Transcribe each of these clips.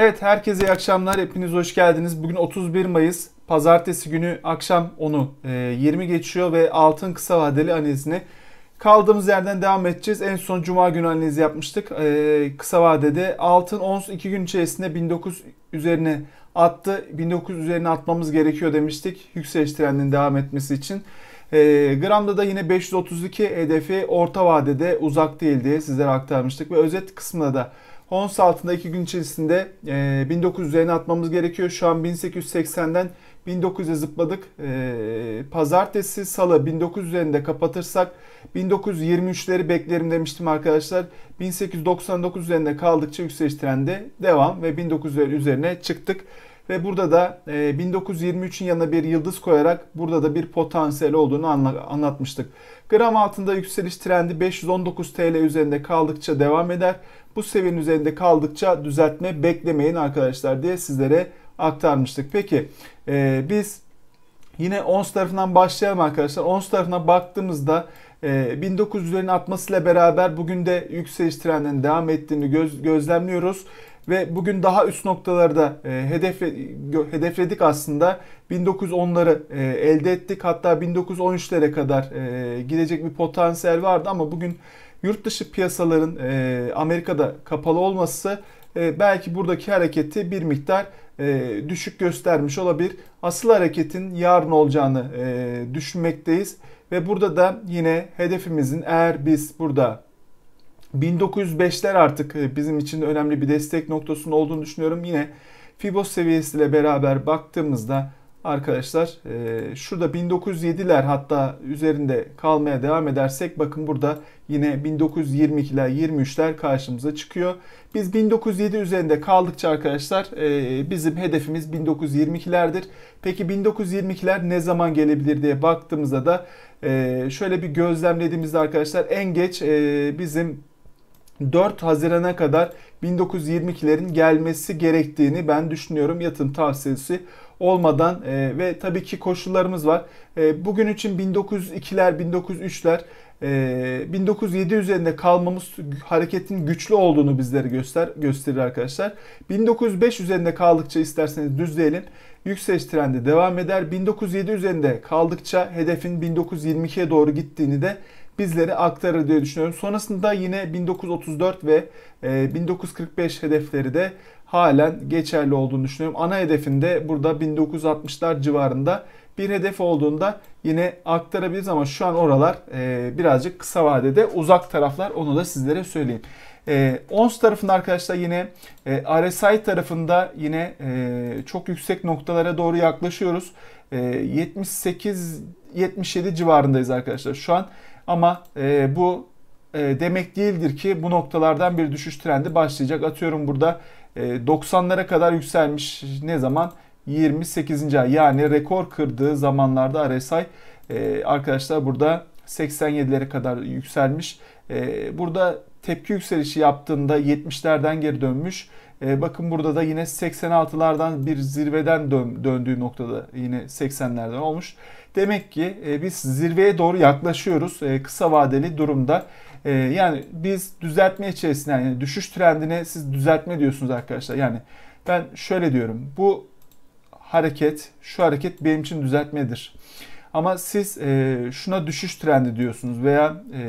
Evet herkese iyi akşamlar. Hepiniz hoş geldiniz. Bugün 31 Mayıs pazartesi günü akşam onu 20 e, geçiyor ve altın kısa vadeli analizine kaldığımız yerden devam edeceğiz. En son cuma günü analiz yapmıştık. E, kısa vadede altın ons 2 gün içerisinde 1900 üzerine attı. 1900 üzerine atmamız gerekiyor demiştik. Yükseliş trendinin devam etmesi için. E, gramda da yine 532 hedefi orta vadede uzak değil diye sizlere aktarmıştık ve özet kısmında da Ons altında 2 gün içerisinde e, 1900 üzerine atmamız gerekiyor. Şu an 1880'den 1900'e zıpladık. E, pazartesi, salı 1900 üzerinde kapatırsak 1923'leri beklerim demiştim arkadaşlar. 1899 üzerinde kaldıkça yükseliş trendi devam ve 1900 üzerine çıktık. Ve burada da 1923'ün e, yanına bir yıldız koyarak burada da bir potansiyel olduğunu anlatmıştık. Gram altında yükseliş trendi 519 TL üzerinde kaldıkça devam eder. Bu seviyenin üzerinde kaldıkça düzeltme beklemeyin arkadaşlar diye sizlere aktarmıştık. Peki e, biz Yine ONS tarafından başlayalım arkadaşlar. ONS tarafına baktığımızda 1900'lerin e, atmasıyla beraber bugün de yükseliş trendinin devam ettiğini gözlemliyoruz ve bugün daha üst noktalarda e, hedefle, hedefledik aslında. 1910'ları e, elde ettik hatta 1913'lere kadar e, gidecek bir potansiyel vardı ama bugün yurt dışı piyasaların e, Amerika'da kapalı olması e, belki buradaki hareketi bir miktar e, düşük göstermiş olabilir. Asıl hareketin yarın olacağını e, düşünmekteyiz. Ve burada da yine hedefimizin eğer biz burada 1905'ler artık e, bizim için önemli bir destek noktasının olduğunu düşünüyorum. Yine Fibos seviyesiyle beraber baktığımızda arkadaşlar e, şurada 1907'ler hatta üzerinde kalmaya devam edersek bakın burada yine 1922'ler 23'ler karşımıza çıkıyor. Biz 1907 üzerinde kaldıkça arkadaşlar e, bizim hedefimiz 1922'lerdir. Peki 1922'ler ne zaman gelebilir diye baktığımızda da şöyle bir gözlemlediğimizde arkadaşlar en geç bizim 4 Haziran'a kadar 1922'lerin gelmesi gerektiğini ben düşünüyorum. Yatın tavsiyesi olmadan e, ve tabii ki koşullarımız var. E, bugün için 1902'ler, 1903'ler e, 1907 üzerinde kalmamız hareketin güçlü olduğunu bizlere göster gösterir arkadaşlar. 1905 üzerinde kaldıkça isterseniz düzleyelim. Yükseliş trendi devam eder. 1907 üzerinde kaldıkça hedefin 1922'ye doğru gittiğini de bizlere aktarır diye düşünüyorum. Sonrasında yine 1934 ve 1945 e, hedefleri de halen geçerli olduğunu düşünüyorum. Ana hedefinde burada 1960'lar civarında bir hedef olduğunda yine aktarabiliriz ama şu an oralar e, birazcık kısa vadede uzak taraflar onu da sizlere söyleyeyim. E, ons tarafında arkadaşlar yine e, RSI tarafında yine e, çok yüksek noktalara doğru yaklaşıyoruz. E, 78-77 civarındayız arkadaşlar şu an. Ama e, bu e, demek değildir ki bu noktalardan bir düşüş trendi başlayacak. Atıyorum burada e, 90'lara kadar yükselmiş ne zaman? 28. ay yani rekor kırdığı zamanlarda RSI e, arkadaşlar burada 87'lere kadar yükselmiş. Ee, burada tepki yükselişi yaptığında 70'lerden geri dönmüş. Ee, bakın burada da yine 86'lardan bir zirveden dön, döndüğü noktada yine 80'lerden olmuş. Demek ki e, biz zirveye doğru yaklaşıyoruz e, kısa vadeli durumda. E, yani biz düzeltme içerisinde yani düşüş trendine siz düzeltme diyorsunuz arkadaşlar. Yani ben şöyle diyorum bu hareket şu hareket benim için düzeltmedir. Ama siz e, şuna düşüş trendi diyorsunuz veya e,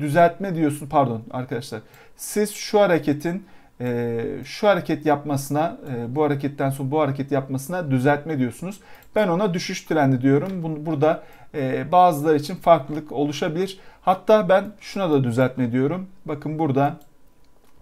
düzeltme diyorsunuz. Pardon arkadaşlar. Siz şu hareketin e, şu hareket yapmasına, e, bu hareketten sonra bu hareket yapmasına düzeltme diyorsunuz. Ben ona düşüş trendi diyorum. Bunu, burada e, bazıları için farklılık oluşabilir. Hatta ben şuna da düzeltme diyorum. Bakın burada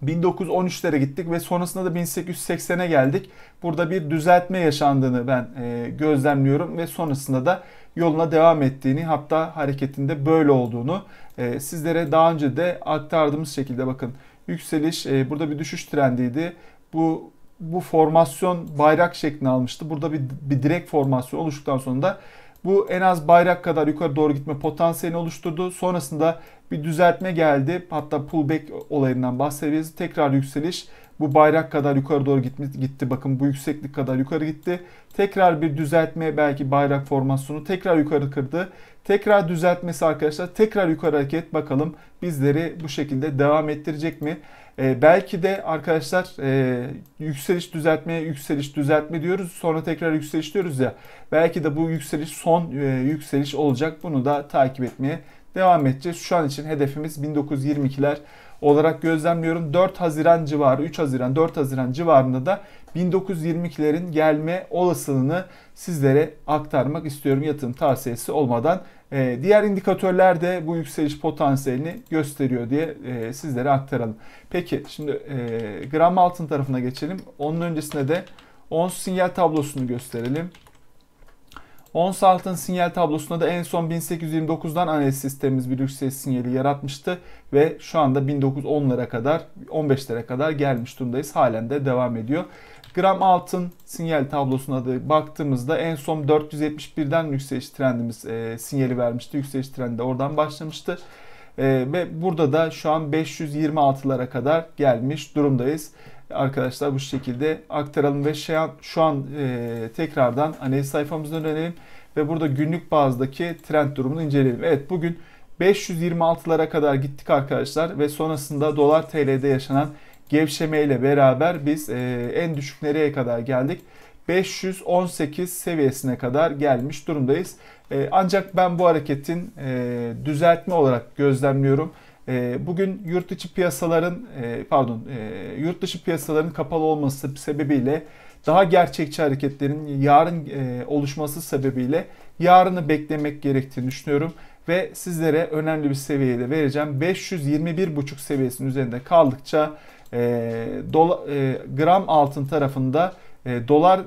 1913'lere gittik ve sonrasında da 1880'e geldik. Burada bir düzeltme yaşandığını ben e, gözlemliyorum ve sonrasında da yoluna devam ettiğini hatta hareketinde böyle olduğunu e, sizlere daha önce de aktardığımız şekilde bakın yükseliş e, burada bir düşüş trendiydi. Bu bu formasyon bayrak şeklini almıştı. Burada bir, bir direkt formasyon oluştuktan sonra da bu en az bayrak kadar yukarı doğru gitme potansiyelini oluşturdu. Sonrasında bir düzeltme geldi. Hatta pullback olayından bahsediyoruz. Tekrar yükseliş bu bayrak kadar yukarı doğru gitti, gitti. Bakın bu yükseklik kadar yukarı gitti. Tekrar bir düzeltme belki bayrak formasyonu tekrar yukarı kırdı. Tekrar düzeltmesi arkadaşlar tekrar yukarı hareket bakalım bizleri bu şekilde devam ettirecek mi? Ee, belki de arkadaşlar e, yükseliş düzeltme yükseliş düzeltme diyoruz sonra tekrar yükseliş diyoruz ya. Belki de bu yükseliş son e, yükseliş olacak bunu da takip etmeye devam edeceğiz. Şu an için hedefimiz 1922'ler olarak gözlemliyorum. 4 Haziran civarı, 3 Haziran, 4 Haziran civarında da 1922'lerin gelme olasılığını sizlere aktarmak istiyorum yatırım tavsiyesi olmadan. E, diğer indikatörler de bu yükseliş potansiyelini gösteriyor diye e, sizlere aktaralım. Peki şimdi e, gram altın tarafına geçelim. Onun öncesinde de ons sinyal tablosunu gösterelim. Ons altın sinyal tablosunda da en son 1829'dan analiz e sistemimiz bir yükseliş sinyali yaratmıştı ve şu anda 1910'lara kadar 15'lere kadar gelmiş durumdayız. Halen de devam ediyor. Gram altın sinyal tablosuna da baktığımızda en son 471'den yükseliş trendimiz e, sinyali vermişti. Yükseliş trendi oradan başlamıştı. E, ve burada da şu an 526'lara kadar gelmiş durumdayız arkadaşlar bu şekilde aktaralım ve şey, şu an e, tekrardan analiz sayfamızı dönelim ve burada günlük bazdaki trend durumunu inceleyelim. Evet bugün 526'lara kadar gittik arkadaşlar ve sonrasında dolar TL'de yaşanan gevşeme ile beraber biz e, en düşük nereye kadar geldik? 518 seviyesine kadar gelmiş durumdayız. E, ancak ben bu hareketin e, düzeltme olarak gözlemliyorum. Ee, bugün yurt içi piyasaların e, pardon e, yurt dışı piyasaların kapalı olması sebebiyle daha gerçekçi hareketlerin yarın e, oluşması sebebiyle yarını beklemek gerektiğini düşünüyorum ve sizlere önemli bir seviyede vereceğim. 521,5 seviyesinin üzerinde kaldıkça gram altın tarafında e, dolar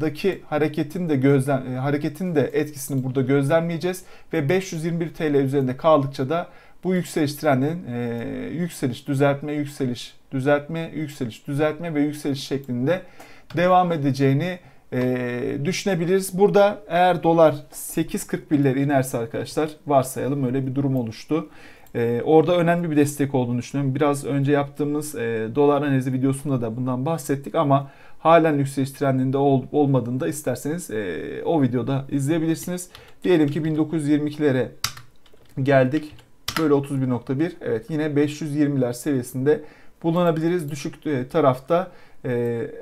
daki hareketin de gözlem hareketin de etkisini burada gözlemleyeceğiz ve 521 TL üzerinde kaldıkça da bu yükseliş trendinin e, yükseliş, düzeltme, yükseliş, düzeltme, yükseliş, düzeltme ve yükseliş şeklinde devam edeceğini e, düşünebiliriz. Burada eğer dolar 8.41'lere inerse arkadaşlar varsayalım öyle bir durum oluştu. E, orada önemli bir destek olduğunu düşünüyorum. Biraz önce yaptığımız e, dolar analizi videosunda da bundan bahsettik ama halen yükseliş trendinde ol, olmadığında isterseniz e, o videoda izleyebilirsiniz. Diyelim ki 1922'lere geldik. Böyle 31.1 evet yine 520'ler seviyesinde bulunabiliriz. Düşük e, tarafta e,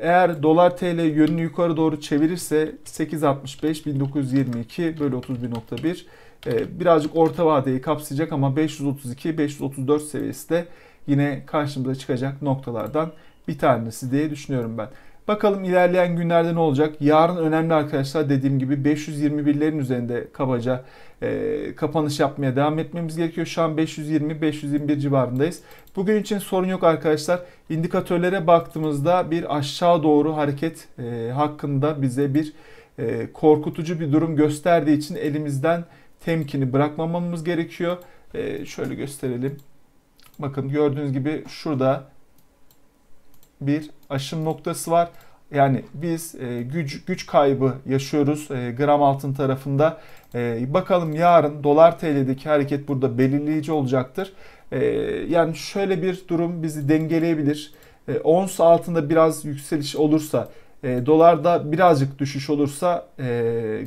eğer dolar TL yönünü yukarı doğru çevirirse 865 1922 böyle 31.1 e, birazcık orta vadeyi kapsayacak ama 532-534 seviyesi de yine karşımıza çıkacak noktalardan bir tanesi diye düşünüyorum ben. Bakalım ilerleyen günlerde ne olacak? Yarın önemli arkadaşlar dediğim gibi 521'lerin üzerinde kabaca e, kapanış yapmaya devam etmemiz gerekiyor. Şu an 520-521 civarındayız. Bugün için sorun yok arkadaşlar. İndikatörlere baktığımızda bir aşağı doğru hareket e, hakkında bize bir e, korkutucu bir durum gösterdiği için elimizden temkini bırakmamamız gerekiyor. E, şöyle gösterelim. Bakın gördüğünüz gibi şurada bir aşım noktası var. Yani biz e, güç güç kaybı yaşıyoruz e, gram altın tarafında. E, bakalım yarın dolar TL'deki hareket burada belirleyici olacaktır. E, yani şöyle bir durum bizi dengeleyebilir. E, ons altında biraz yükseliş olursa e, dolarda birazcık düşüş olursa e,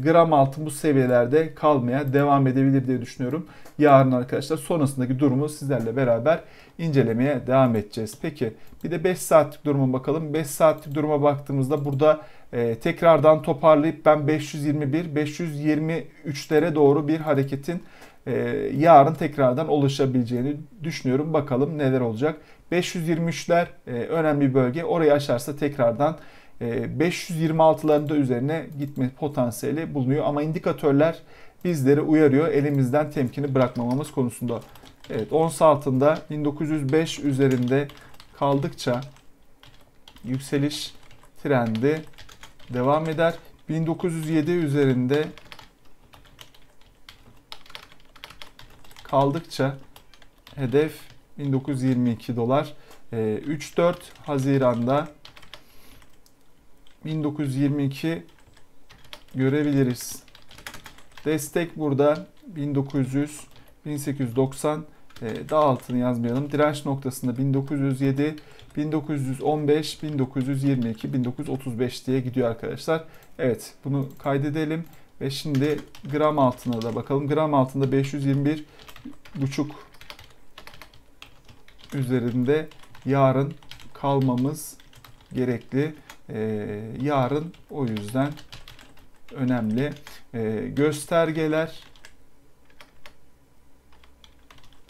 gram altın bu seviyelerde kalmaya devam edebilir diye düşünüyorum. Yarın arkadaşlar sonrasındaki durumu sizlerle beraber incelemeye devam edeceğiz. Peki bir de 5 saatlik duruma bakalım. 5 saatlik duruma baktığımızda burada e, tekrardan toparlayıp ben 521-523'lere doğru bir hareketin e, yarın tekrardan oluşabileceğini düşünüyorum. Bakalım neler olacak. 523'ler e, önemli bir bölge. Orayı aşarsa tekrardan 526'larında e, üzerine gitme potansiyeli bulunuyor. Ama indikatörler bizleri uyarıyor elimizden temkini bırakmamamız konusunda. Evet ons altında 1905 üzerinde kaldıkça yükseliş trendi devam eder. 1907 üzerinde kaldıkça hedef 1922 dolar. 3-4 e, Haziran'da 1922 görebiliriz. Destek burada 1900, 1890 ee, daha altını yazmayalım. Direnç noktasında 1907, 1915, 1922, 1935 diye gidiyor arkadaşlar. Evet bunu kaydedelim. Ve şimdi gram altına da bakalım. Gram altında 521 buçuk üzerinde yarın kalmamız gerekli. Ee, yarın o yüzden önemli ee, göstergeler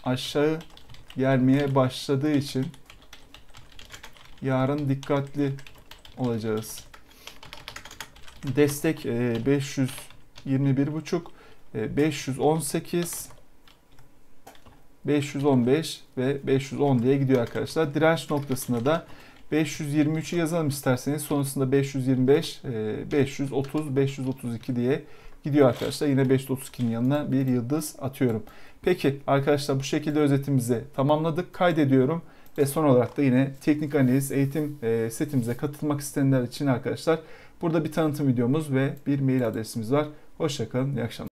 aşağı gelmeye başladığı için yarın dikkatli olacağız. Destek 521,5 518 515 ve 510 diye gidiyor arkadaşlar. Direnç noktasında da 523'ü yazalım isterseniz. Sonrasında 525, 530, 532 diye gidiyor arkadaşlar. Yine 532'nin yanına bir yıldız atıyorum. Peki arkadaşlar bu şekilde özetimizi tamamladık. Kaydediyorum. Ve son olarak da yine teknik analiz eğitim e, setimize katılmak isteyenler için arkadaşlar burada bir tanıtım videomuz ve bir mail adresimiz var. Hoşçakalın. İyi akşamlar.